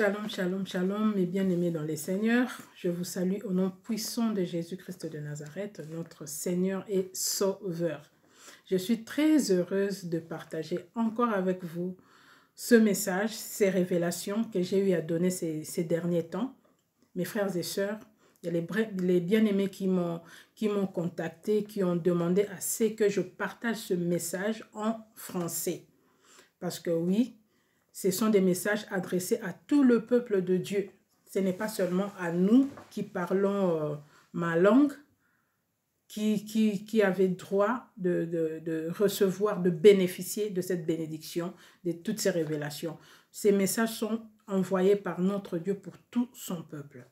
Shalom, shalom, shalom, mes bien-aimés dans les seigneurs. Je vous salue au nom puissant de Jésus-Christ de Nazareth, notre Seigneur et Sauveur. Je suis très heureuse de partager encore avec vous ce message, ces révélations que j'ai eu à donner ces, derniers temps. Mes frères et sœurs, y les, les bien-aimés qui m'ont, qui m'ont contacté, qui ont demandé à ce que je partage ce message en français. Parce que oui, ce sont des messages adressés à tout le peuple de Dieu. Ce n'est pas seulement à nous qui parlons euh, ma langue, qui, qui, qui droit de, recevoir, de bénéficier de cette bénédiction, de toutes ces révélations. Ces messages sont envoyés par notre Dieu pour tout son peuple.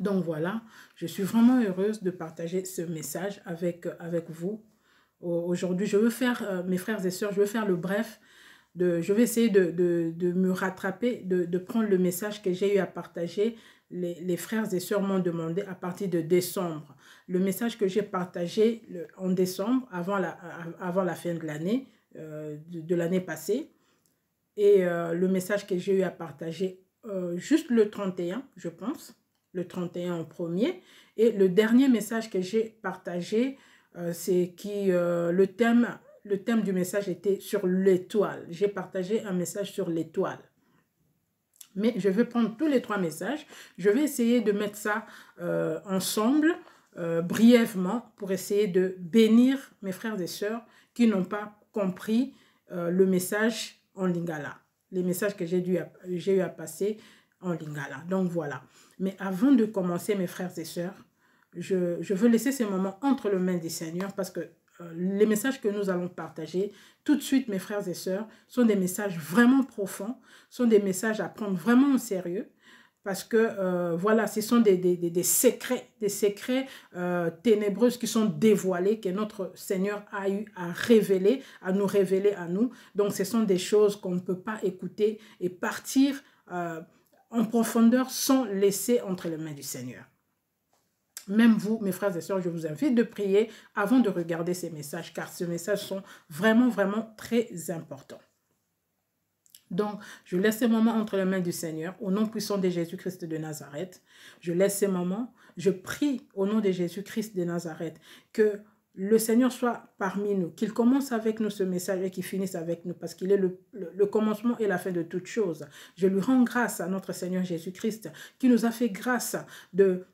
Donc voilà, je suis vraiment heureuse de partager ce message avec, avec vous. Aujourd'hui, je veux faire, euh, mes frères et sœurs, je veux faire le bref de, je vais essayer de, de, de me rattraper, de, de, prendre le message que j'ai eu à partager. Les, les frères et sœurs m'ont demandé à partir de décembre. Le message que j'ai partagé le, en décembre, avant la, avant la fin de l'année, euh, de, l'année passée, et euh, le message que j'ai eu à partager euh, juste le 31, je pense, le 31 en premier. Et le dernier message que j'ai partagé, c'est qui le thème le thème du message était sur l'étoile. J'ai partagé un message sur l'étoile. Mais je vais prendre tous les trois messages. Je vais essayer de mettre ça euh, ensemble, euh, brièvement, pour essayer de bénir mes frères et sœurs qui n'ont pas compris euh, le message en lingala. Les messages que j'ai eu à passer en lingala. Donc voilà. Mais avant de commencer, mes frères et sœurs, je, je veux laisser ce moment entre les mains du Seigneur parce que euh, les messages que nous allons partager tout de suite, mes frères et sœurs, sont des messages vraiment profonds, sont des messages à prendre vraiment au sérieux. Parce que euh, voilà, ce sont des, secrets, des secrets euh, ténébreux qui sont dévoilés, que notre Seigneur a eu à révéler, à nous révéler à nous. Donc ce sont des choses qu'on ne peut pas écouter et partir en profondeur sans laisser entre les mains du Seigneur. Même vous, mes frères et sœurs, je vous invite de prier avant de regarder ces messages, car ces messages sont vraiment, vraiment très importants. Donc, je laisse ces moments entre les mains du Seigneur, au nom puissant de Jésus-Christ de Nazareth. Je laisse ces moments, je prie au nom de Jésus-Christ de Nazareth que le Seigneur soit parmi nous, qu'il commence avec nous ce message et qu'il finisse avec nous, parce qu'il est le, commencement et la fin de toutes choses. Je lui rends grâce à notre Seigneur Jésus-Christ, qui nous a fait grâce de,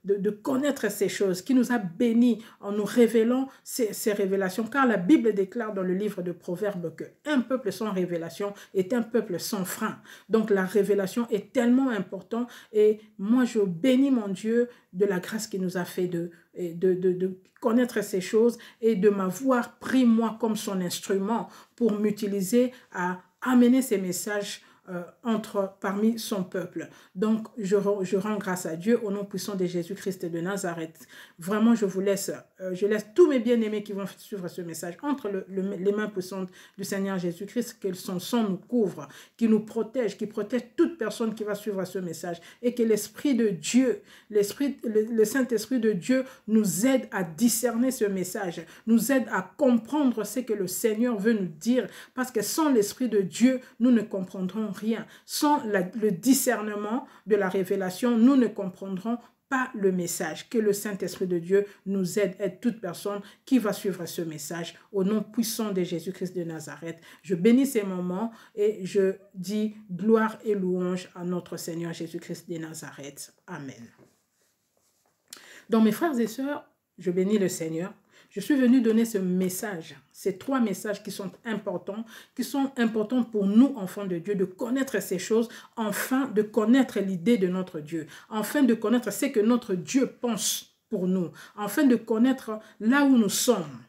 connaître ces choses, qui nous a bénis en nous révélant ces, révélations, car la Bible déclare dans le livre de Proverbes que un peuple sans révélation est un peuple sans frein. Donc la révélation est tellement importante et moi je bénis mon Dieu de la grâce qu'il nous a fait de, de, de, connaître ces choses et de m'avoir pris moi comme son instrument pour m'utiliser à amener ces messages euh, entre parmi son peuple. Donc, je, je, rends grâce à Dieu au nom puissant de Jésus-Christ de Nazareth. Vraiment, je vous laisse, euh, je laisse tous mes bien-aimés qui vont suivre ce message entre les mains puissantes du Seigneur Jésus-Christ, que son sang nous couvre, qui nous protège, qui protège toute personne qui va suivre ce message et que l'Esprit de Dieu, l'Esprit, le, le Saint-Esprit de Dieu nous aide à discerner ce message, nous aide à comprendre ce que le Seigneur veut nous dire parce que sans l'Esprit de Dieu, nous ne comprendrons rien. Sans le discernement de la révélation, nous ne comprendrons pas le message. Que le Saint-Esprit de Dieu nous aide, aide toute personne qui va suivre ce message. Au nom puissant de Jésus-Christ de Nazareth, je bénis ces moments et je dis gloire et louange à notre Seigneur Jésus-Christ de Nazareth. Amen. Donc mes frères et sœurs, je bénis le Seigneur je suis venue donner ce message, ces trois messages qui sont importants, qui sont importants pour nous, enfants de Dieu, de connaître ces choses, enfin de connaître l'idée de notre Dieu, enfin de connaître ce que notre Dieu pense pour nous, enfin de connaître là où nous sommes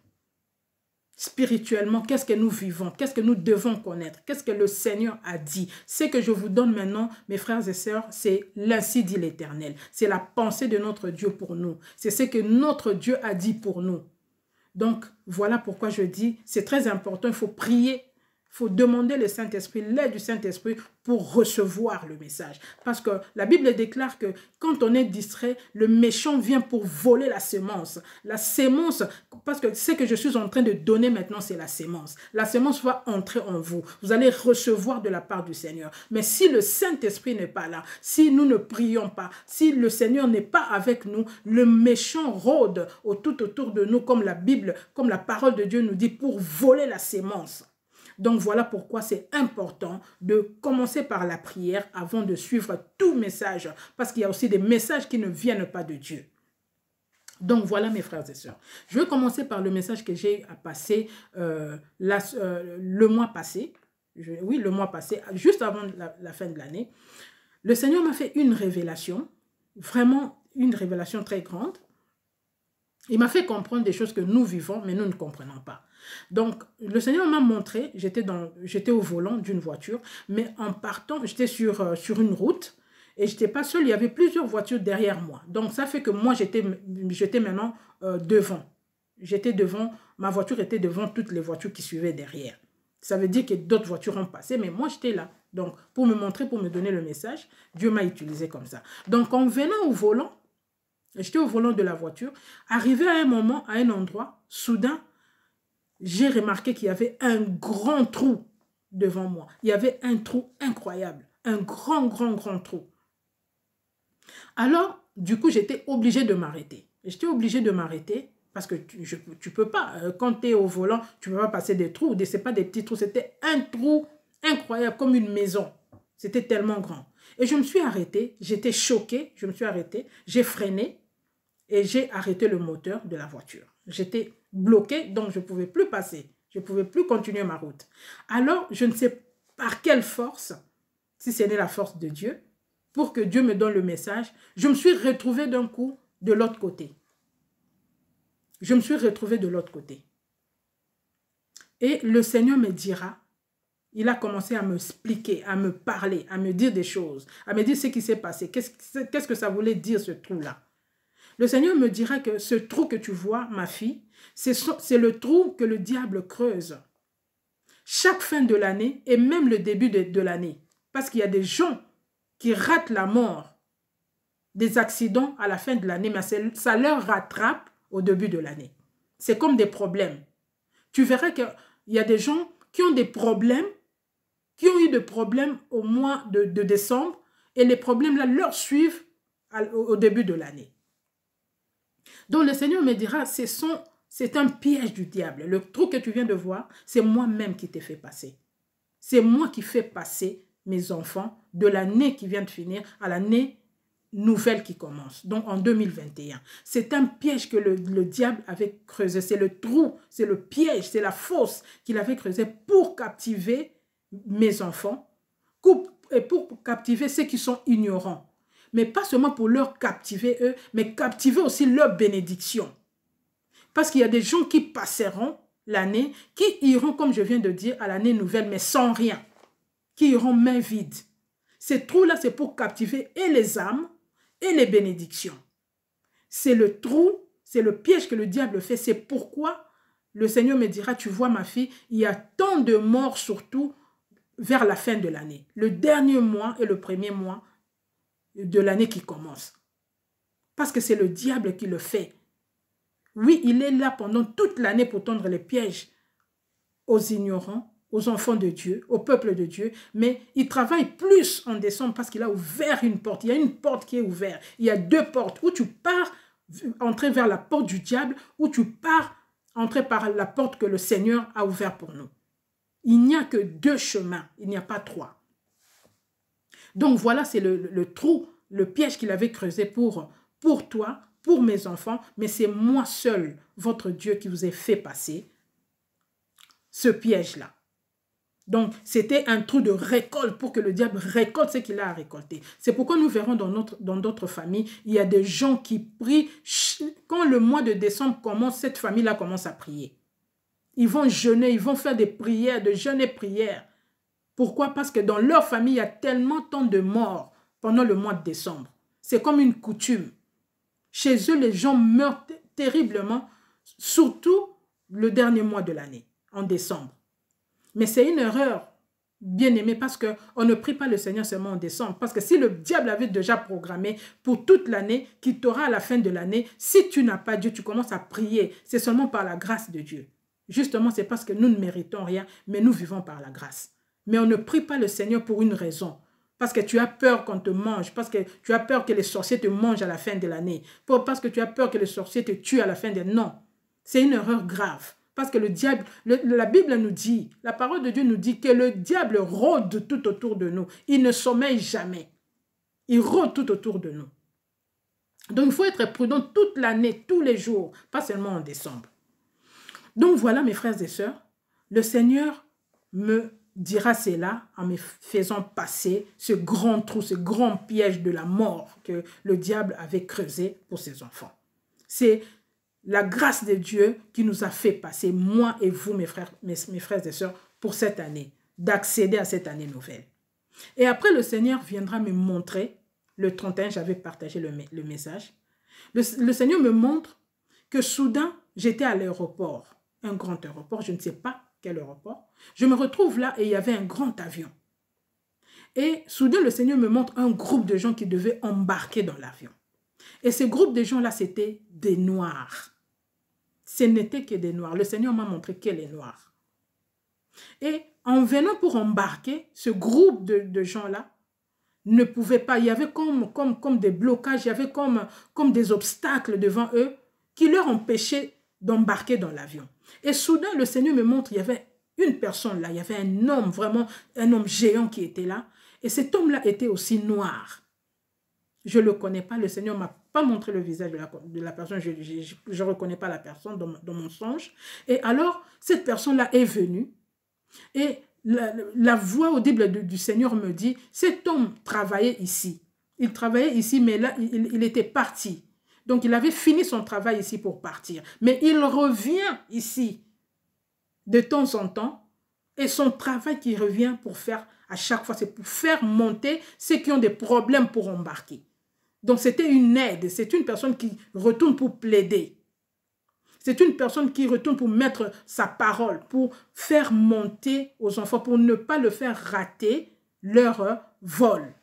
spirituellement, qu'est-ce que nous vivons, qu'est-ce que nous devons connaître, qu'est-ce que le Seigneur a dit. Ce que je vous donne maintenant, mes frères et sœurs, c'est l'ainsi dit l'Éternel. C'est la pensée de notre Dieu pour nous. C'est ce que notre Dieu a dit pour nous. Donc, voilà pourquoi je dis, c'est très important, il faut prier faut demander le Saint-Esprit, l'aide du Saint-Esprit pour recevoir le message. Parce que la Bible déclare que quand on est distrait, le méchant vient pour voler la sémence. La sémence, parce que ce que je suis en train de donner maintenant, c'est la sémence. La sémence va entrer en vous. Vous allez recevoir de la part du Seigneur. Mais si le Saint-Esprit n'est pas là, si nous ne prions pas, si le Seigneur n'est pas avec nous, le méchant rôde tout autour de nous, comme la Bible, comme la parole de Dieu nous dit, pour voler la sémence. Donc voilà pourquoi c'est important de commencer par la prière avant de suivre tout message, parce qu'il y a aussi des messages qui ne viennent pas de Dieu. Donc voilà mes frères et sœurs. Je vais commencer par le message que j'ai à passer euh, euh, le mois passé. oui, le mois passé, juste avant la fin de l'année. Le Seigneur m'a fait une révélation, vraiment une révélation très grande. Il m'a fait comprendre des choses que nous vivons, mais nous ne comprenons pas. Donc, le Seigneur m'a montré, j'étais au volant d'une voiture, mais en partant, j'étais sur, euh, sur une route et je n'étais pas seul il y avait plusieurs voitures derrière moi. Donc, ça fait que moi, j'étais maintenant euh, devant. J'étais devant, ma voiture était devant toutes les voitures qui suivaient derrière. Ça veut dire que d'autres voitures ont passé, mais moi, j'étais là. Donc, pour me montrer, pour me donner le message, Dieu m'a utilisé comme ça. Donc, en venant au volant, j'étais au volant de la voiture, arrivé à un moment, à un endroit, soudain, j'ai remarqué qu'il y avait un grand trou devant moi. Il y avait un trou incroyable, un grand, grand, grand trou. Alors, du coup, j'étais obligée de m'arrêter. J'étais obligée de m'arrêter parce que tu ne peux pas, euh, quand tu es au volant, tu ne peux pas passer des trous. Ce n'est pas des petits trous, c'était un trou incroyable, comme une maison. C'était tellement grand. Et je me suis arrêtée, j'étais choquée, je me suis arrêtée, j'ai freiné et j'ai arrêté le moteur de la voiture. J'étais bloquée, donc je ne pouvais plus passer. Je ne pouvais plus continuer ma route. Alors, je ne sais par quelle force, si ce n'est la force de Dieu, pour que Dieu me donne le message, je me suis retrouvée d'un coup de l'autre côté. Je me suis retrouvée de l'autre côté. Et le Seigneur me dira, il a commencé à me expliquer, à me parler, à me dire des choses, à me dire ce qui s'est passé, qu'est-ce que ça voulait dire ce trou-là. Le Seigneur me dira que ce trou que tu vois, ma fille, c'est le trou que le diable creuse. Chaque fin de l'année et même le début de, l'année. Parce qu'il y a des gens qui ratent la mort des accidents à la fin de l'année, mais ça leur rattrape au début de l'année. C'est comme des problèmes. Tu verras qu'il y a des gens qui ont des problèmes, qui ont eu des problèmes au mois de, de décembre, et les problèmes là leur suivent au début de l'année. Donc le Seigneur me dira, c'est un piège du diable. Le trou que tu viens de voir, c'est moi-même qui t'ai fait passer. C'est moi qui fais passer mes enfants de l'année qui vient de finir à l'année nouvelle qui commence, donc en 2021. C'est un piège que le, le diable avait creusé. C'est le trou, c'est le piège, c'est la fosse qu'il avait creusé pour captiver mes enfants et pour captiver ceux qui sont ignorants mais pas seulement pour leur captiver eux, mais captiver aussi leur bénédiction. Parce qu'il y a des gens qui passeront l'année, qui iront, comme je viens de dire, à l'année nouvelle, mais sans rien, qui iront main vide. Ces trous-là, c'est pour captiver et les âmes et les bénédictions. C'est le trou, c'est le piège que le diable fait. C'est pourquoi le Seigneur me dira, tu vois ma fille, il y a tant de morts surtout vers la fin de l'année. Le dernier mois et le premier mois de l'année qui commence. Parce que c'est le diable qui le fait. Oui, il est là pendant toute l'année pour tendre les pièges aux ignorants, aux enfants de Dieu, au peuple de Dieu, mais il travaille plus en décembre parce qu'il a ouvert une porte. Il y a une porte qui est ouverte. Il y a deux portes où tu pars entrer vers la porte du diable, ou tu pars entrer par la porte que le Seigneur a ouverte pour nous. Il n'y a que deux chemins, il n'y a pas trois. Donc voilà, c'est le, trou, le piège qu'il avait creusé pour, pour toi, pour mes enfants, mais c'est moi seul, votre Dieu, qui vous ai fait passer ce piège-là. Donc, c'était un trou de récolte pour que le diable récolte ce qu'il a à récolter. C'est pourquoi nous verrons dans d'autres dans familles, il y a des gens qui prient. Quand le mois de décembre commence, cette famille-là commence à prier. Ils vont jeûner, ils vont faire des prières, de jeûner prières. Pourquoi Parce que dans leur famille, il y a tellement tant de morts pendant le mois de décembre. C'est comme une coutume. Chez eux, les gens meurent terriblement, surtout le dernier mois de l'année, en décembre. Mais c'est une erreur, bien aimé, parce qu'on ne prie pas le Seigneur seulement en décembre. Parce que si le diable avait déjà programmé pour toute l'année, qu'il t'aura à la fin de l'année, si tu n'as pas Dieu, tu commences à prier. C'est seulement par la grâce de Dieu. Justement, c'est parce que nous ne méritons rien, mais nous vivons par la grâce. Mais on ne prie pas le Seigneur pour une raison. Parce que tu as peur qu'on te mange, parce que tu as peur que les sorciers te mangent à la fin de l'année, parce que tu as peur que les sorciers te tuent à la fin de l'année. Non, c'est une erreur grave. Parce que le diable, la Bible nous dit, la parole de Dieu nous dit que le diable rôde tout autour de nous. Il ne sommeille jamais. Il rôde tout autour de nous. Donc il faut être prudent toute l'année, tous les jours, pas seulement en décembre. Donc voilà mes frères et sœurs, le Seigneur me dira cela en me faisant passer ce grand trou, ce grand piège de la mort que le diable avait creusé pour ses enfants. C'est la grâce de Dieu qui nous a fait passer, moi et vous, mes frères, mes, mes frères et sœurs, pour cette année, d'accéder à cette année nouvelle. Et après, le Seigneur viendra me montrer, le 31, j'avais partagé le, message, le Seigneur me montre que soudain, j'étais à l'aéroport, un grand aéroport, je ne sais pas à l'aéroport. Je me retrouve là et il y avait un grand avion. Et soudain, le Seigneur me montre un groupe de gens qui devaient embarquer dans l'avion. Et ce groupe de gens-là, c'était des Noirs. Ce n'était que des Noirs. Le Seigneur m'a montré qu'elle est noire. Et en venant pour embarquer, ce groupe de, de gens-là ne pouvait pas. Il y avait comme, comme, comme des blocages, il y avait comme, comme des obstacles devant eux qui leur empêchaient d'embarquer dans l'avion. Et soudain, le Seigneur me montre, il y avait une personne là, il y avait un homme, vraiment un homme géant qui était là. Et cet homme-là était aussi noir. Je ne le connais pas, le Seigneur m'a pas montré le visage de la, personne, je ne reconnais pas la personne dans, mon songe. Et alors, cette personne-là est venue et la, voix audible du, Seigneur me dit, cet homme travaillait ici. Il travaillait ici, mais là, il, il était parti. Donc il avait fini son travail ici pour partir. Mais il revient ici de temps en temps et son travail qui revient pour faire à chaque fois, c'est pour faire monter ceux qui ont des problèmes pour embarquer. Donc c'était une aide, c'est une personne qui retourne pour plaider. C'est une personne qui retourne pour mettre sa parole, pour faire monter aux enfants, pour ne pas le faire rater leur vol.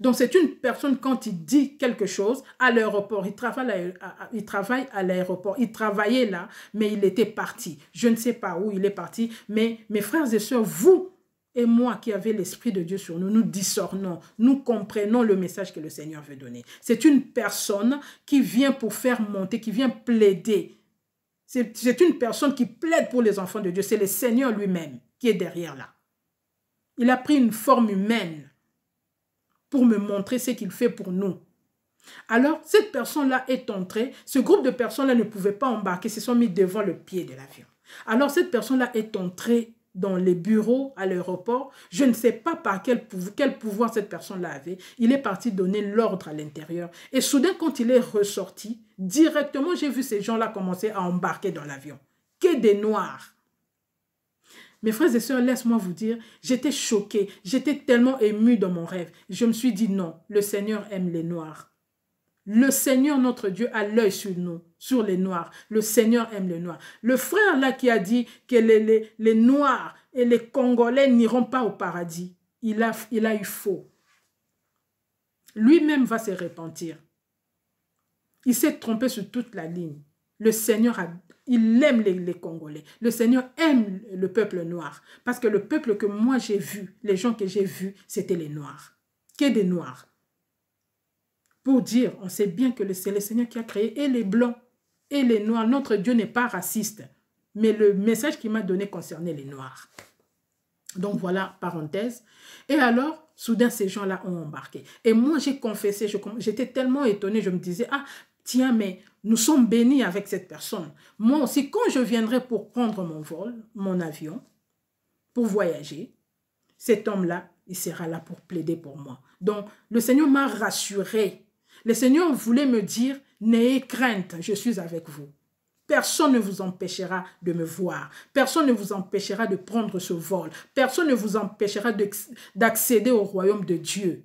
Donc c'est une personne, quand il dit quelque chose à l'aéroport, il travaille à, l'aéroport, il travaillait là, mais il était parti. Je ne sais pas où il est parti, mais mes frères et sœurs, vous et moi qui avez l'Esprit de Dieu sur nous, nous discernons, nous comprenons le message que le Seigneur veut donner. C'est une personne qui vient pour faire monter, qui vient plaider. C'est une personne qui plaide pour les enfants de Dieu. C'est le Seigneur lui-même qui est derrière là. Il a pris une forme humaine pour me montrer ce qu'il fait pour nous. Alors, cette personne-là est entrée, ce groupe de personnes-là ne pouvait pas embarquer, se sont mis devant le pied de l'avion. Alors, cette personne-là est entrée dans les bureaux à l'aéroport. Je ne sais pas par quel, pouvoir, quel pouvoir cette personne-là avait. Il est parti donner l'ordre à l'intérieur. Et soudain, quand il est ressorti, directement, j'ai vu ces gens-là commencer à embarquer dans l'avion. Que des noirs mes frères et sœurs, laisse-moi vous dire, j'étais choquée, j'étais tellement émue dans mon rêve. Je me suis dit non, le Seigneur aime les noirs. Le Seigneur, notre Dieu, a l'œil sur nous, sur les noirs. Le Seigneur aime les noirs. Le frère là qui a dit que les, les, noirs et les Congolais n'iront pas au paradis, il a, il a eu faux. Lui-même va se repentir. Il s'est trompé sur toute la ligne. Le Seigneur a, il aime les, Congolais. Le Seigneur aime le peuple noir. Parce que le peuple que moi j'ai vu, les gens que j'ai vus, c'était les Noirs. Que des Noirs. Pour dire, on sait bien que c'est le Seigneur qui a créé et les Blancs et les Noirs. Notre Dieu n'est pas raciste. Mais le message qu'il m'a donné concernait les Noirs. Donc voilà, parenthèse. Et alors, soudain, ces gens-là ont embarqué. Et moi, j'ai confessé, j'étais tellement étonnée, je me disais, ah, tiens, mais nous sommes bénis avec cette personne. Moi aussi, quand je viendrai pour prendre mon vol, mon avion, pour voyager, cet homme-là, il sera là pour plaider pour moi. Donc, le Seigneur m'a rassuré. Le Seigneur voulait me dire, n'ayez crainte, je suis avec vous. Personne ne vous empêchera de me voir. Personne ne vous empêchera de prendre ce vol. Personne ne vous empêchera d'accéder au royaume de Dieu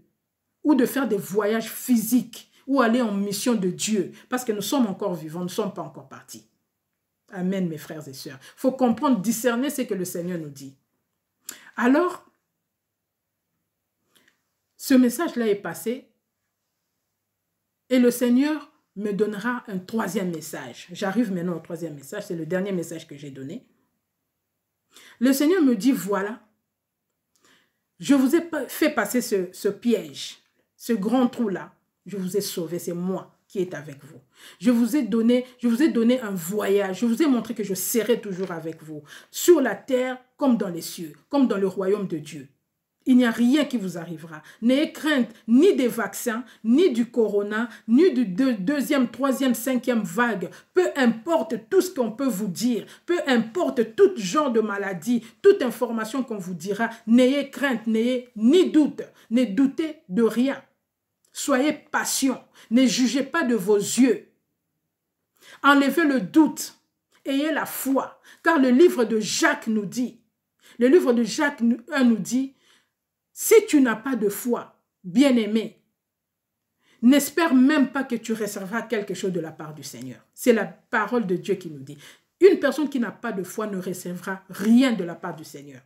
ou de faire des voyages physiques ou aller en mission de Dieu, parce que nous sommes encore vivants, nous ne sommes pas encore partis. Amen, mes frères et sœurs. Il faut comprendre, discerner ce que le Seigneur nous dit. Alors, ce message-là est passé et le Seigneur me donnera un troisième message. J'arrive maintenant au troisième message, c'est le dernier message que j'ai donné. Le Seigneur me dit, voilà, je vous ai fait passer ce, ce piège, ce grand trou-là, je vous ai sauvé, c'est moi qui est avec vous. Je vous ai donné, je vous ai donné un voyage, je vous ai montré que je serai toujours avec vous, sur la terre comme dans les cieux, comme dans le royaume de Dieu. Il n'y a rien qui vous arrivera. N'ayez crainte ni des vaccins, ni du corona, ni du deuxième, troisième, cinquième vague. Peu importe tout ce qu'on peut vous dire, peu importe tout genre de maladie, toute information qu'on vous dira, n'ayez crainte, n'ayez ni doute, ne doutez de rien. Soyez patient. Ne jugez pas de vos yeux. Enlevez le doute. Ayez la foi. Car le livre de Jacques nous dit, le livre de Jacques 1 nous dit, si tu n'as pas de foi, bien-aimé, n'espère même pas que tu recevras quelque chose de la part du Seigneur. C'est la parole de Dieu qui nous dit. Une personne qui n'a pas de foi ne recevra rien de la part du Seigneur.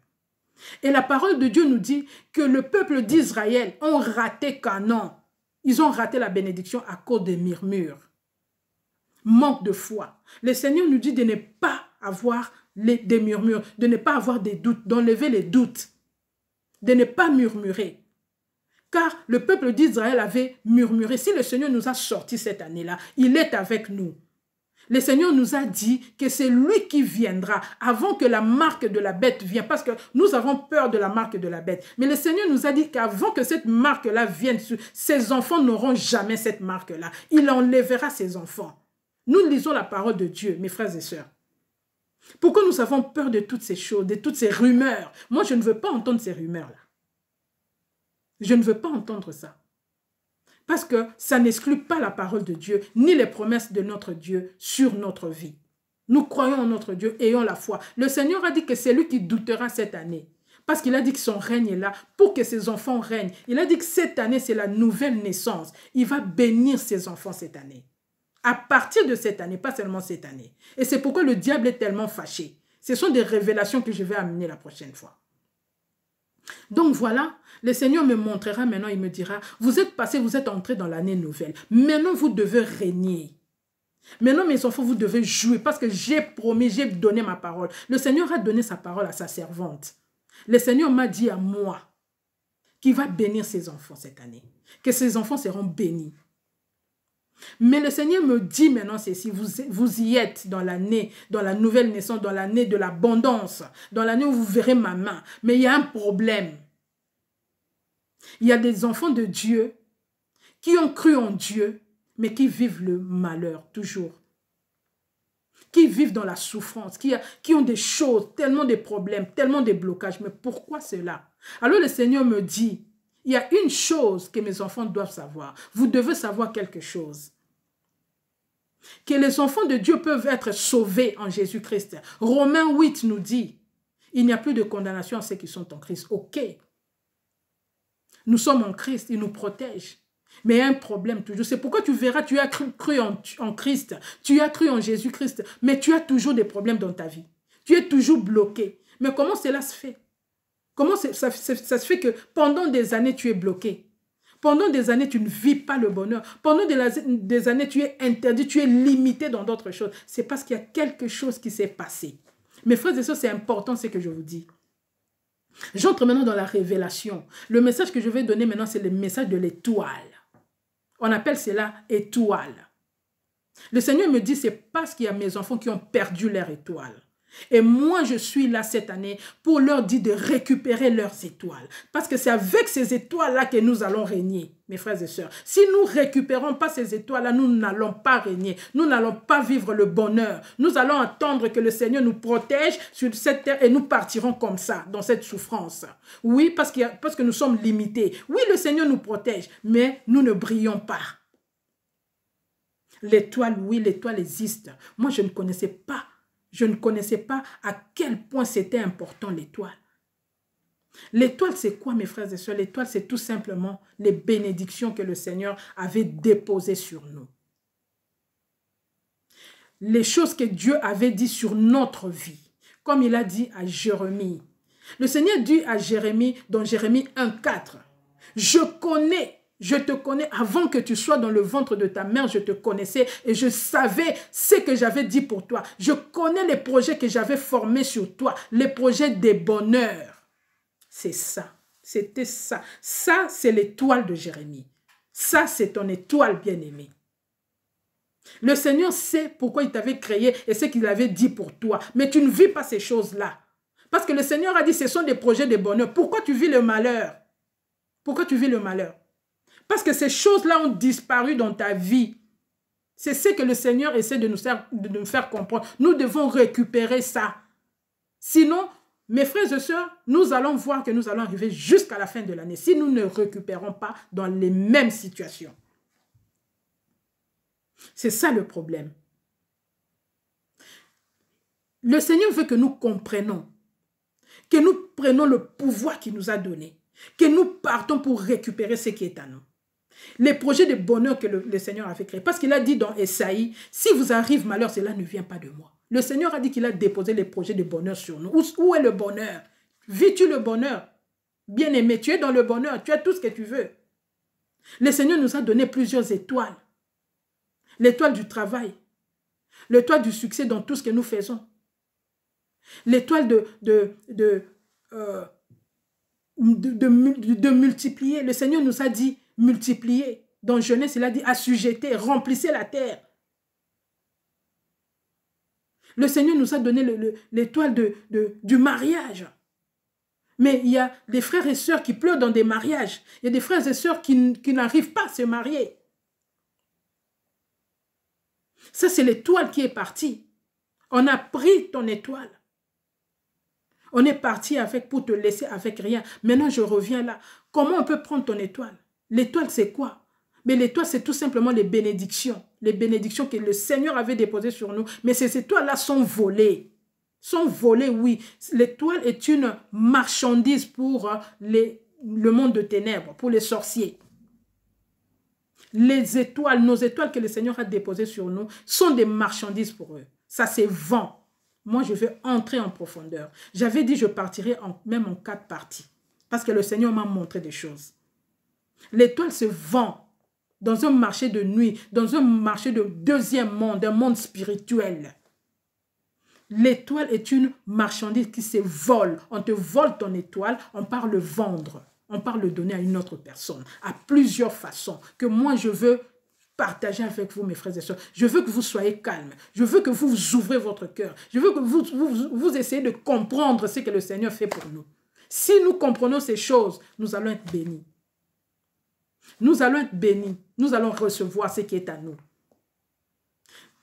Et la parole de Dieu nous dit que le peuple d'Israël ont raté Canaan. Ils ont raté la bénédiction à cause des murmures. Manque de foi. Le Seigneur nous dit de ne pas avoir des murmures, de ne pas avoir des doutes, d'enlever les doutes, de ne pas murmurer. Car le peuple d'Israël avait murmuré. Si le Seigneur nous a sortis cette année-là, il est avec nous. Le Seigneur nous a dit que c'est lui qui viendra avant que la marque de la bête vienne, parce que nous avons peur de la marque de la bête. Mais le Seigneur nous a dit qu'avant que cette marque-là vienne, ses enfants n'auront jamais cette marque-là. Il enlèvera ses enfants. Nous lisons la parole de Dieu, mes frères et sœurs. Pourquoi nous avons peur de toutes ces choses, de toutes ces rumeurs Moi, je ne veux pas entendre ces rumeurs-là. Je ne veux pas entendre ça parce que ça n'exclut pas la parole de Dieu, ni les promesses de notre Dieu sur notre vie. Nous croyons en notre Dieu, ayons la foi. Le Seigneur a dit que c'est lui qui doutera cette année. Parce qu'il a dit que son règne est là pour que ses enfants règnent. Il a dit que cette année, c'est la nouvelle naissance. Il va bénir ses enfants cette année. À partir de cette année, pas seulement cette année. Et c'est pourquoi le diable est tellement fâché. Ce sont des révélations que je vais amener la prochaine fois. Donc voilà, le Seigneur me montrera maintenant, il me dira, vous êtes passé, vous êtes entré dans l'année nouvelle. Maintenant, vous devez régner. Maintenant, mes enfants, vous devez jouer parce que j'ai promis, j'ai donné ma parole. Le Seigneur a donné sa parole à sa servante. Le Seigneur m'a dit à moi qu'il va bénir ses enfants cette année, que ses enfants seront bénis. Mais le Seigneur me dit maintenant ceci, vous, vous y êtes dans l'année, dans la nouvelle naissance, dans l'année de l'abondance, dans l'année où vous verrez ma main. Mais il y a un problème. Il y a des enfants de Dieu qui ont cru en Dieu, mais qui vivent le malheur toujours. Qui vivent dans la souffrance, qui, qui ont des choses, tellement de problèmes, tellement de blocages. Mais pourquoi cela Alors le Seigneur me dit, il y a une chose que mes enfants doivent savoir. Vous devez savoir quelque chose. Que les enfants de Dieu peuvent être sauvés en Jésus-Christ. Romains 8 nous dit, il n'y a plus de condamnation à ceux qui sont en Christ. Ok. Nous sommes en Christ, il nous protège. Mais il y a un problème toujours. C'est pourquoi tu verras, tu as cru, en Christ, tu as cru en Jésus-Christ, mais tu as toujours des problèmes dans ta vie. Tu es toujours bloqué. Mais comment cela se fait Comment ça, se fait que pendant des années, tu es bloqué Pendant des années, tu ne vis pas le bonheur. Pendant des, des années, tu es interdit, tu es limité dans d'autres choses. C'est parce qu'il y a quelque chose qui s'est passé. Mes frères et sœurs, c'est important ce que je vous dis. J'entre maintenant dans la révélation. Le message que je vais donner maintenant, c'est le message de l'étoile. On appelle cela étoile. Le Seigneur me dit, c'est parce qu'il y a mes enfants qui ont perdu leur étoile. Et moi, je suis là cette année pour leur dire de récupérer leurs étoiles. Parce que c'est avec ces étoiles-là que nous allons régner, mes frères et sœurs. Si nous récupérons pas ces étoiles-là, nous n'allons pas régner. Nous n'allons pas vivre le bonheur. Nous allons attendre que le Seigneur nous protège sur cette terre et nous partirons comme ça, dans cette souffrance. Oui, parce, que, parce que nous sommes limités. Oui, le Seigneur nous protège, mais nous ne brillons pas. L'étoile, oui, l'étoile existe. Moi, je ne connaissais pas je ne connaissais pas à quel point c'était important l'étoile. L'étoile, c'est quoi, mes frères et sœurs L'étoile, c'est tout simplement les bénédictions que le Seigneur avait déposées sur nous. Les choses que Dieu avait dites sur notre vie, comme il a dit à Jérémie. Le Seigneur dit à Jérémie, dans Jérémie 1,4, « Je connais je te connais avant que tu sois dans le ventre de ta mère, je te connaissais et je savais ce que j'avais dit pour toi. Je connais les projets que j'avais formés sur toi, les projets des bonheurs. C'est ça, c'était ça. Ça, c'est l'étoile de Jérémie. Ça, c'est ton étoile bien-aimée. Le Seigneur sait pourquoi il t'avait créé et ce qu'il avait dit pour toi. Mais tu ne vis pas ces choses-là. Parce que le Seigneur a dit, ce sont des projets de bonheur. Pourquoi tu vis le malheur Pourquoi tu vis le malheur parce que ces choses-là ont disparu dans ta vie. C'est ce que le Seigneur essaie de nous, faire, comprendre. Nous devons récupérer ça. Sinon, mes frères et sœurs, nous allons voir que nous allons arriver jusqu'à la fin de l'année si nous ne récupérons pas dans les mêmes situations. C'est ça le problème. Le Seigneur veut que nous comprenions, que nous prenions le pouvoir qu'il nous a donné, que nous partons pour récupérer ce qui est à nous. Les projets de bonheur que le, Seigneur avait créer. Parce qu'il a dit dans Esaïe, si vous arrive malheur, cela ne vient pas de moi. Le Seigneur a dit qu'il a déposé les projets de bonheur sur nous. Où, est le bonheur Vis-tu le bonheur Bien-aimé, tu es dans le bonheur, tu as tout ce que tu veux. Le Seigneur nous a donné plusieurs étoiles. L'étoile du travail, l'étoile du succès dans tout ce que nous faisons. L'étoile de, de euh, multiplier. Le Seigneur nous a dit, multiplié. Dans Genèse, il a dit assujeter, remplissez la terre. Le Seigneur nous a donné l'étoile de, du mariage. Mais il y a des frères et sœurs qui pleurent dans des mariages. Il y a des frères et sœurs qui, n'arrivent pas à se marier. Ça, c'est l'étoile qui est partie. On a pris ton étoile. On est parti avec pour te laisser avec rien. Maintenant, je reviens là. Comment on peut prendre ton étoile L'étoile, c'est quoi Mais l'étoile, c'est tout simplement les bénédictions. Les bénédictions que le Seigneur avait déposées sur nous. Mais ces étoiles-là sont volées. Sont volées, oui. L'étoile est une marchandise pour euh, le monde de ténèbres, pour les sorciers. Les étoiles, nos étoiles que le Seigneur a déposées sur nous, sont des marchandises pour eux. Ça c'est vent. Moi, je vais entrer en profondeur. J'avais dit, je partirais même en quatre parties. Parce que le Seigneur m'a montré des choses. L'étoile se vend dans un marché de nuit, dans un marché de deuxième monde, un monde spirituel. L'étoile est une marchandise qui se vole. On te vole ton étoile, on part le vendre. On part le donner à une autre personne, à plusieurs façons, que moi je veux partager avec vous, mes frères et sœurs. Je veux que vous soyez calmes. Je veux que vous ouvrez votre cœur. Je veux que vous, vous, vous essayez de comprendre ce que le Seigneur fait pour nous. Si nous comprenons ces choses, nous allons être bénis. Nous allons être bénis. Nous allons recevoir ce qui est à nous.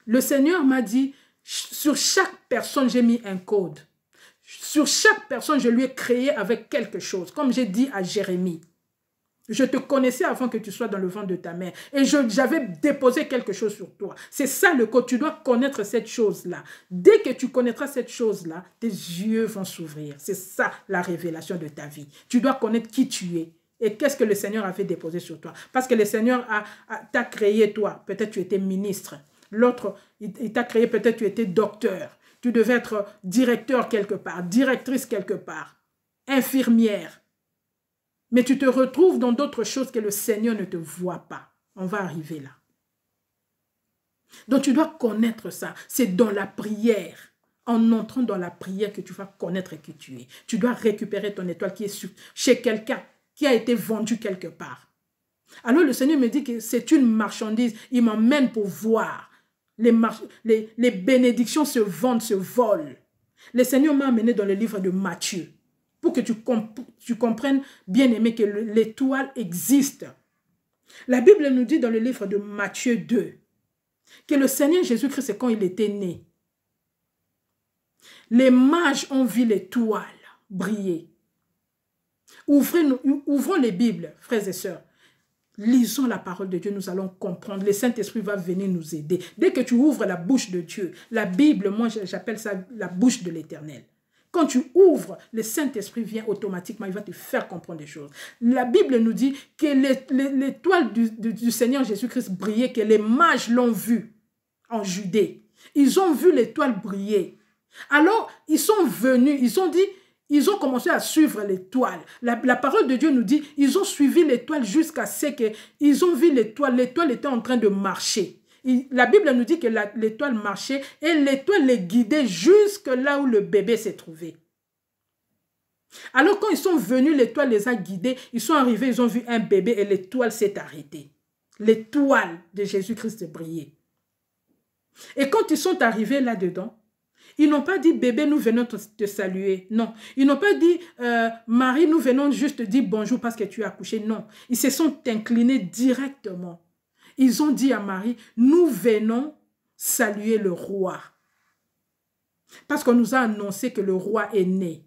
Le Seigneur m'a dit, sur chaque personne, j'ai mis un code. Sur chaque personne, je lui ai créé avec quelque chose. Comme j'ai dit à Jérémie, je te connaissais avant que tu sois dans le vent de ta mère. Et j'avais déposé quelque chose sur toi. C'est ça le code. Tu dois connaître cette chose-là. Dès que tu connaîtras cette chose-là, tes yeux vont s'ouvrir. C'est ça la révélation de ta vie. Tu dois connaître qui tu es. Et qu'est-ce que le Seigneur a fait déposer sur toi Parce que le Seigneur t'a a, créé toi. Peut-être tu étais ministre. L'autre, il, il t'a créé, peut-être tu étais docteur. Tu devais être directeur quelque part, directrice quelque part, infirmière. Mais tu te retrouves dans d'autres choses que le Seigneur ne te voit pas. On va arriver là. Donc tu dois connaître ça. C'est dans la prière, en entrant dans la prière que tu vas connaître qui tu es. Tu dois récupérer ton étoile qui est chez quelqu'un qui a été vendu quelque part. Alors le Seigneur me dit que c'est une marchandise. Il m'emmène pour voir. Les, les, bénédictions se vendent, se volent. Le Seigneur m'a amené dans le livre de Matthieu pour que tu, tu comprennes, bien aimé, que l'étoile existe. La Bible nous dit dans le livre de Matthieu 2 que le Seigneur Jésus-Christ, c'est quand il était né. Les mages ont vu l'étoile briller. Ouvrez, ouvrons les Bibles, frères et sœurs. Lisons la parole de Dieu, nous allons comprendre. Le Saint-Esprit va venir nous aider. Dès que tu ouvres la bouche de Dieu, la Bible, moi j'appelle ça la bouche de l'Éternel. Quand tu ouvres, le Saint-Esprit vient automatiquement, il va te faire comprendre des choses. La Bible nous dit que l'étoile du, du, Seigneur Jésus-Christ brillait, que les mages l'ont vu en Judée. Ils ont vu l'étoile briller. Alors, ils sont venus, ils ont dit, ils ont commencé à suivre l'étoile. La, parole de Dieu nous dit, ils ont suivi l'étoile jusqu'à ce qu'ils ont vu l'étoile. L'étoile était en train de marcher. la Bible nous dit que l'étoile marchait et l'étoile les guidait jusque là où le bébé s'est trouvé. Alors quand ils sont venus, l'étoile les a guidés. Ils sont arrivés, ils ont vu un bébé et l'étoile s'est arrêtée. L'étoile de Jésus-Christ brillait. Et quand ils sont arrivés là-dedans, ils n'ont pas dit bébé, nous venons te, saluer. Non. Ils n'ont pas dit euh, Marie, nous venons juste te dire bonjour parce que tu as accouché. Non. Ils se sont inclinés directement. Ils ont dit à Marie, nous venons saluer le roi. Parce qu'on nous a annoncé que le roi est né.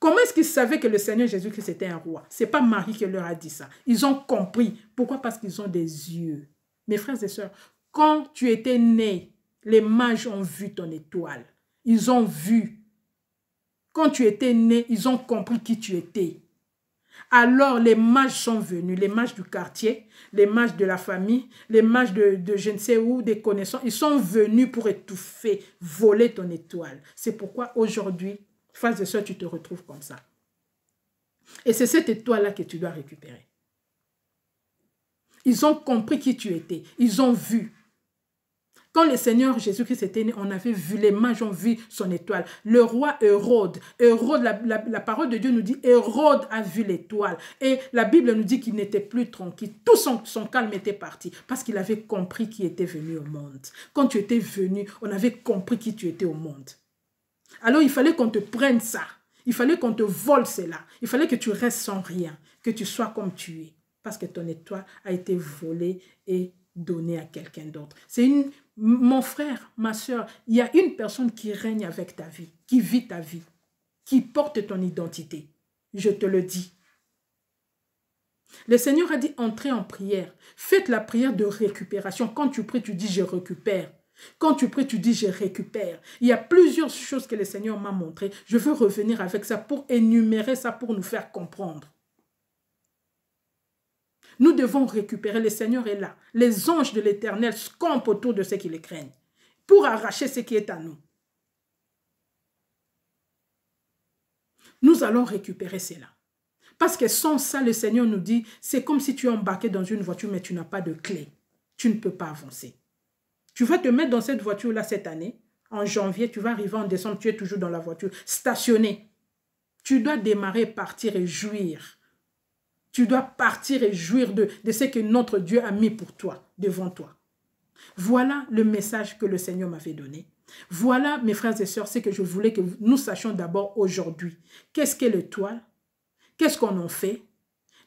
Comment est-ce qu'ils savaient que le Seigneur Jésus-Christ était un roi Ce n'est pas Marie qui leur a dit ça. Ils ont compris. Pourquoi Parce qu'ils ont des yeux. Mes frères et sœurs, quand tu étais né, les mages ont vu ton étoile. Ils ont vu. Quand tu étais né, ils ont compris qui tu étais. Alors les mages sont venus, les mages du quartier, les mages de la famille, les mages de, je ne sais où, des connaissances. Ils sont venus pour étouffer, voler ton étoile. C'est pourquoi aujourd'hui, face de ça, tu te retrouves comme ça. Et c'est cette étoile-là que tu dois récupérer. Ils ont compris qui tu étais. Ils ont vu. Quand le Seigneur Jésus-Christ était né, on avait vu, les mages ont vu son étoile. Le roi Hérode, Hérode la, parole de Dieu nous dit, Hérode a vu l'étoile. Et la Bible nous dit qu'il n'était plus tranquille. Tout son, son calme était parti parce qu'il avait compris qui était venu au monde. Quand tu étais venu, on avait compris qui tu étais au monde. Alors il fallait qu'on te prenne ça. Il fallait qu'on te vole cela. Il fallait que tu restes sans rien, que tu sois comme tu es. Parce que ton étoile a été volée et donnée à quelqu'un d'autre. C'est une mon frère, ma soeur, il y a une personne qui règne avec ta vie, qui vit ta vie, qui porte ton identité. Je te le dis. Le Seigneur a dit, entrez en prière. Faites la prière de récupération. Quand tu pries, tu dis, je récupère. Quand tu pries, tu dis, je récupère. Il y a plusieurs choses que le Seigneur m'a montrées. Je veux revenir avec ça pour énumérer ça, pour nous faire comprendre. Nous devons récupérer. Le Seigneur est là. Les anges de l'Éternel scampent autour de ceux qui les craignent pour arracher ce qui est à nous. Nous allons récupérer cela. Parce que sans ça, le Seigneur nous dit, c'est comme si tu es embarqué dans une voiture, mais tu n'as pas de clé. Tu ne peux pas avancer. Tu vas te mettre dans cette voiture-là cette année. En janvier, tu vas arriver en décembre, tu es toujours dans la voiture, stationné. Tu dois démarrer, partir et jouir tu dois partir et jouir de, de ce que notre Dieu a mis pour toi, devant toi. Voilà le message que le Seigneur m'avait donné. Voilà, mes frères et sœurs, ce que je voulais que nous sachions d'abord aujourd'hui. Qu'est-ce qu'est l'étoile Qu'est-ce qu'on en fait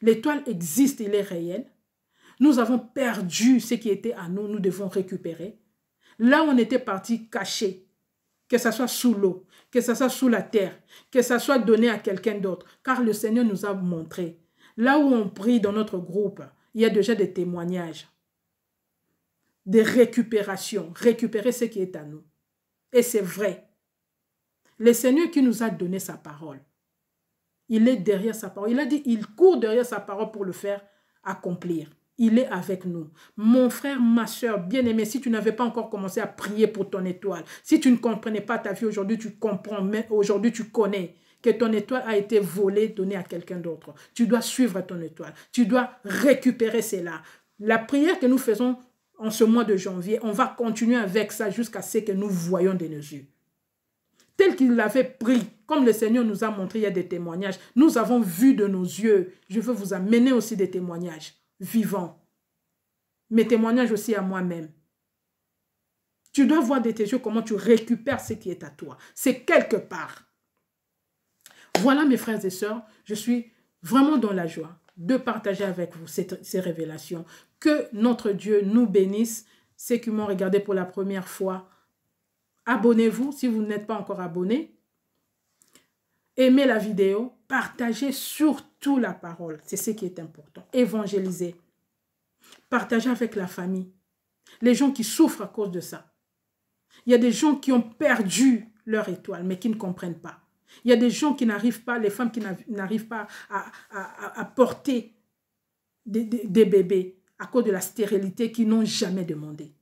L'étoile existe, elle est réelle. Nous avons perdu ce qui était à nous, nous devons récupérer. Là, on était parti caché, que ce soit sous l'eau, que ce soit sous la terre, que ce soit donné à quelqu'un d'autre, car le Seigneur nous a montré Là où on prie dans notre groupe, il y a déjà des témoignages, des récupérations, récupérer ce qui est à nous. Et c'est vrai. Le Seigneur qui nous a donné sa parole, il est derrière sa parole. Il a dit, il court derrière sa parole pour le faire accomplir. Il est avec nous. Mon frère, ma soeur, bien-aimé, si tu n'avais pas encore commencé à prier pour ton étoile, si tu ne comprenais pas ta vie aujourd'hui, tu comprends, mais aujourd'hui tu connais que ton étoile a été volée, donnée à quelqu'un d'autre. Tu dois suivre ton étoile. Tu dois récupérer cela. La prière que nous faisons en ce mois de janvier, on va continuer avec ça jusqu'à ce que nous voyons nos yeux. Tel qu'il l'avait pris, comme le Seigneur nous a montré, il y a des témoignages. Nous avons vu de nos yeux. Je veux vous amener aussi des témoignages vivants. Mes témoignages aussi à moi-même. Tu dois voir de tes yeux comment tu récupères ce qui est à toi. C'est quelque part. Voilà mes frères et sœurs, je suis vraiment dans la joie de partager avec vous ces révélations. Que notre Dieu nous bénisse. Ceux qui m'ont regardé pour la première fois, abonnez-vous si vous n'êtes pas encore abonné. Aimez la vidéo, partagez surtout la parole. C'est ce qui est important. Évangélisez. Partagez avec la famille. Les gens qui souffrent à cause de ça. Il y a des gens qui ont perdu leur étoile, mais qui ne comprennent pas. Il y a des gens qui n'arrivent pas, les femmes qui n'arrivent pas à, porter des, bébés à cause de la stérilité qu'ils n'ont jamais demandé.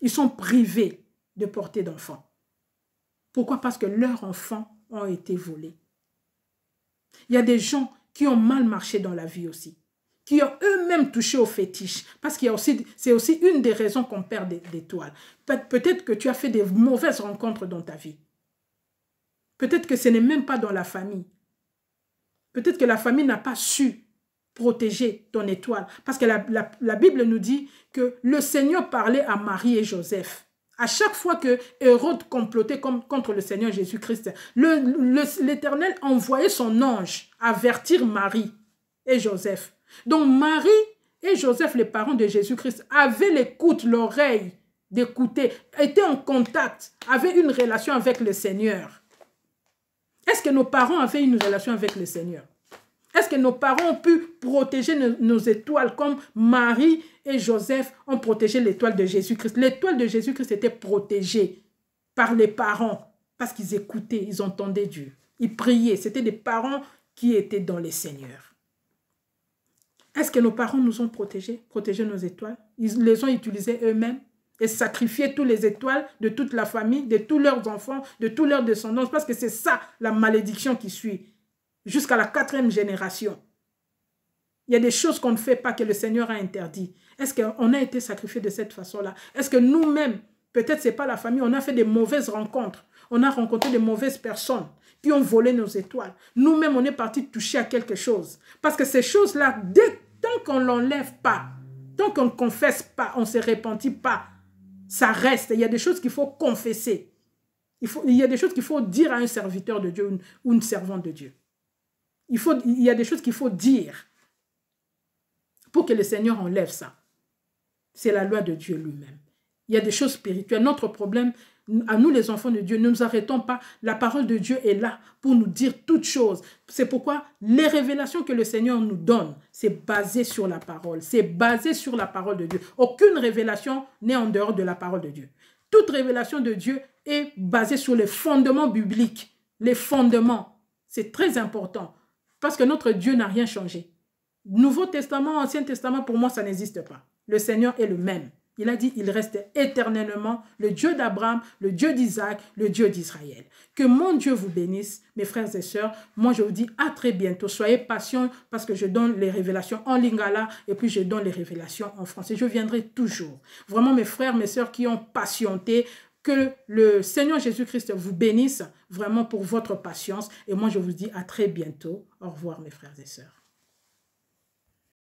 Ils sont privés de porter d'enfants. Pourquoi Parce que leurs enfants ont été volés. Il y a des gens qui ont mal marché dans la vie aussi, qui ont eux-mêmes touché au fétiche, parce qu'il a aussi, c'est aussi une des raisons qu'on perd des, toiles. Peut-être que tu as fait des mauvaises rencontres dans ta vie. Peut-être que ce n'est même pas dans la famille. Peut-être que la famille n'a pas su protéger ton étoile. Parce que la, la, Bible nous dit que le Seigneur parlait à Marie et Joseph. À chaque fois que Hérode complotait contre le Seigneur Jésus-Christ, l'Éternel envoyait son ange avertir Marie et Joseph. Donc Marie et Joseph, les parents de Jésus-Christ, avaient l'écoute, l'oreille d'écouter, étaient en contact, avaient une relation avec le Seigneur. Est-ce que nos parents avaient une relation avec le Seigneur Est-ce que nos parents ont pu protéger nos, étoiles comme Marie et Joseph ont protégé l'étoile de Jésus-Christ L'étoile de Jésus-Christ était protégée par les parents parce qu'ils écoutaient, ils entendaient Dieu, ils priaient. C'était des parents qui étaient dans le Seigneur. Est-ce que nos parents nous ont protégés, protégé nos étoiles Ils les ont utilisées eux-mêmes et sacrifier toutes les étoiles de toute la famille, de tous leurs enfants, de tous leurs descendants, parce que c'est ça la malédiction qui suit jusqu'à la quatrième génération. Il y a des choses qu'on ne fait pas, que le Seigneur a interdit. Est-ce qu'on a été sacrifié de cette façon-là Est-ce que nous-mêmes, peut-être ce n'est pas la famille, on a fait des mauvaises rencontres, on a rencontré des mauvaises personnes qui ont volé nos étoiles. Nous-mêmes, on est parti toucher à quelque chose. Parce que ces choses-là, tant qu'on ne l'enlève pas, tant qu'on ne confesse pas, on ne se répandit pas, ça reste. Il y a des choses qu'il faut confesser. Il, faut, il y a des choses qu'il faut dire à un serviteur de Dieu ou une servante de Dieu. Il, faut, il y a des choses qu'il faut dire pour que le Seigneur enlève ça. C'est la loi de Dieu lui-même. Il y a des choses spirituelles. Notre problème, à nous les enfants de Dieu, ne nous arrêtons pas. La parole de Dieu est là pour nous dire toutes choses. C'est pourquoi les révélations que le Seigneur nous donne, c'est basé sur la parole. C'est basé sur la parole de Dieu. Aucune révélation n'est en dehors de la parole de Dieu. Toute révélation de Dieu est basée sur les fondements bibliques. Les fondements, c'est très important parce que notre Dieu n'a rien changé. Nouveau Testament, Ancien Testament, pour moi, ça n'existe pas. Le Seigneur est le même. Il a dit, il reste éternellement le Dieu d'Abraham, le Dieu d'Isaac, le Dieu d'Israël. Que mon Dieu vous bénisse, mes frères et sœurs. Moi, je vous dis à très bientôt. Soyez patients parce que je donne les révélations en lingala et puis je donne les révélations en français. Je viendrai toujours. Vraiment, mes frères, mes sœurs qui ont patienté, que le Seigneur Jésus-Christ vous bénisse vraiment pour votre patience. Et moi, je vous dis à très bientôt. Au revoir, mes frères et sœurs.